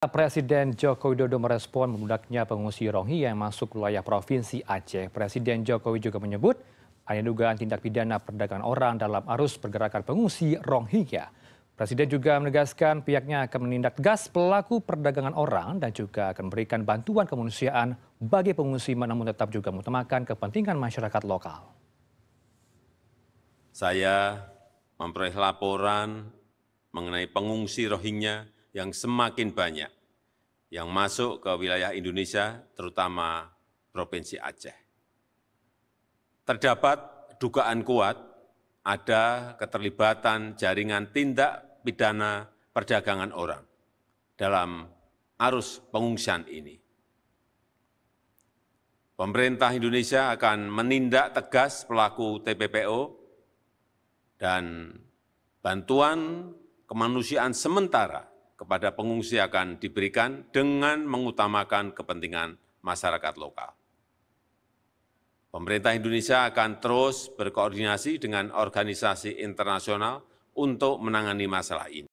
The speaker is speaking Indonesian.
Presiden Joko Widodo merespon memudaknya pengungsi Rohingya yang masuk wilayah Provinsi Aceh. Presiden Jokowi juga menyebut ada dugaan tindak pidana perdagangan orang dalam arus pergerakan pengungsi Rohingya. Presiden juga menegaskan pihaknya akan menindak tegas pelaku perdagangan orang dan juga akan memberikan bantuan kemanusiaan bagi pengungsi namun tetap juga mengutamakan kepentingan masyarakat lokal. Saya memperoleh laporan mengenai pengungsi Rohingya yang semakin banyak yang masuk ke wilayah Indonesia, terutama Provinsi Aceh. Terdapat dugaan kuat ada keterlibatan jaringan tindak pidana perdagangan orang dalam arus pengungsian ini. Pemerintah Indonesia akan menindak tegas pelaku TPPO dan bantuan kemanusiaan sementara kepada pengungsi akan diberikan dengan mengutamakan kepentingan masyarakat lokal. Pemerintah Indonesia akan terus berkoordinasi dengan organisasi internasional untuk menangani masalah ini.